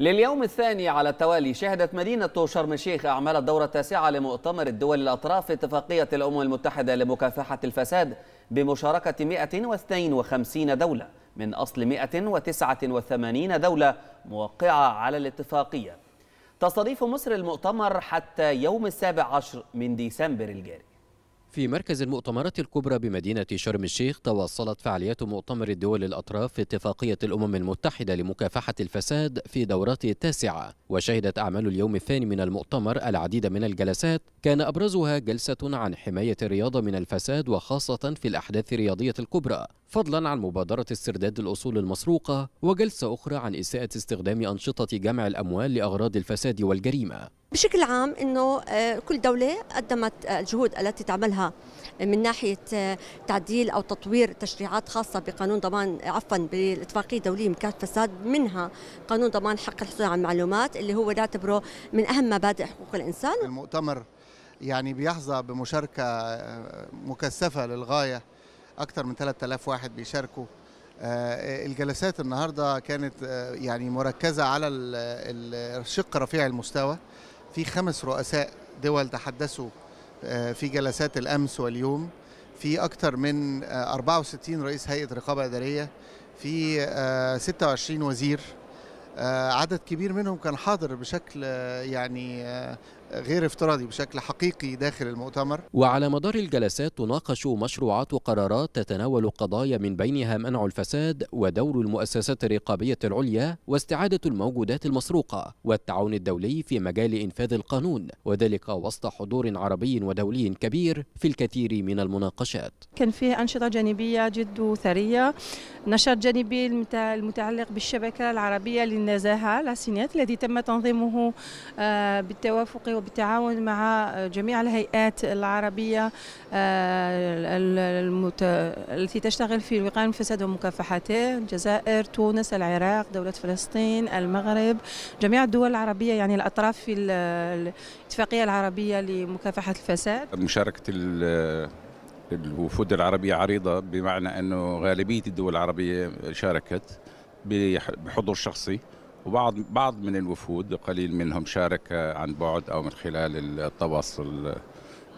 لليوم الثاني على التوالي شهدت مدينة شرم الشيخ أعمال الدورة التاسعة لمؤتمر الدول الأطراف اتفاقية الأمم المتحدة لمكافحة الفساد بمشاركة 152 دولة من أصل 189 دولة موقعة على الاتفاقية تستضيف مصر المؤتمر حتى يوم السابع عشر من ديسمبر الجاري في مركز المؤتمرات الكبرى بمدينة شرم الشيخ تواصلت فعاليات مؤتمر الدول الأطراف في اتفاقية الأمم المتحدة لمكافحة الفساد في دوراته التاسعة وشهدت أعمال اليوم الثاني من المؤتمر العديد من الجلسات كان أبرزها جلسة عن حماية الرياضة من الفساد وخاصة في الأحداث الرياضية الكبرى فضلا عن مبادرة استرداد الأصول المسروقة وجلسة أخرى عن إساءة استخدام أنشطة جمع الأموال لأغراض الفساد والجريمة بشكل عام انه آه، كل دوله قدمت آه، الجهود التي تعملها آه، من ناحيه تعديل او تطوير تشريعات خاصه بقانون ضمان عفوا بالاتفاقيه الدوليه مكافحه الفساد منها قانون ضمان حق الحصول على المعلومات اللي هو نعتبره من اهم مبادئ حقوق الانسان المؤتمر يعني بيحظى بمشاركه مكثفه للغايه اكثر من 3000 واحد بيشاركوا الجلسات النهارده كانت يعني مركزه على الشق رفيع المستوى في خمس رؤساء دول تحدثوا آه، في جلسات الامس واليوم في اكثر من 64 آه، رئيس هيئه رقابه اداريه في 26 آه، وزير عدد كبير منهم كان حاضر بشكل يعني غير افتراضي بشكل حقيقي داخل المؤتمر وعلى مدار الجلسات تناقش مشروعات وقرارات تتناول قضايا من بينها منع الفساد ودور المؤسسات الرقابية العليا واستعادة الموجودات المسروقة والتعاون الدولي في مجال إنفاذ القانون وذلك وسط حضور عربي ودولي كبير في الكثير من المناقشات كان فيه أنشطة جانبية جد ثرية نشاط جانبي المتعلق بالشبكة العربية للنزاهة لاسينيات الذي تم تنظيمه آه، بالتوافق وبالتعاون مع جميع الهيئات العربية آه، التي تشتغل في وقاية الفساد ومكافحته الجزائر تونس العراق دولة فلسطين المغرب جميع الدول العربية يعني الأطراف في الاتفاقية العربية لمكافحة الفساد مشاركة الوفود العربية عريضة بمعنى أنه غالبية الدول العربية شاركت بحضور شخصي وبعض بعض من الوفود قليل منهم شارك عن بعد أو من خلال التواصل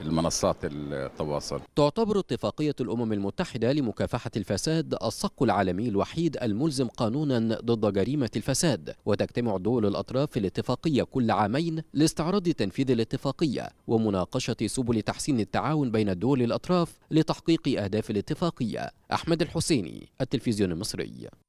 المنصات التواصل تعتبر اتفاقية الأمم المتحدة لمكافحة الفساد الصك العالمي الوحيد الملزم قانونا ضد جريمة الفساد وتجتمع دول الأطراف في الاتفاقية كل عامين لاستعراض تنفيذ الاتفاقية ومناقشة سبل تحسين التعاون بين دول الأطراف لتحقيق أهداف الاتفاقية أحمد الحسيني التلفزيون المصري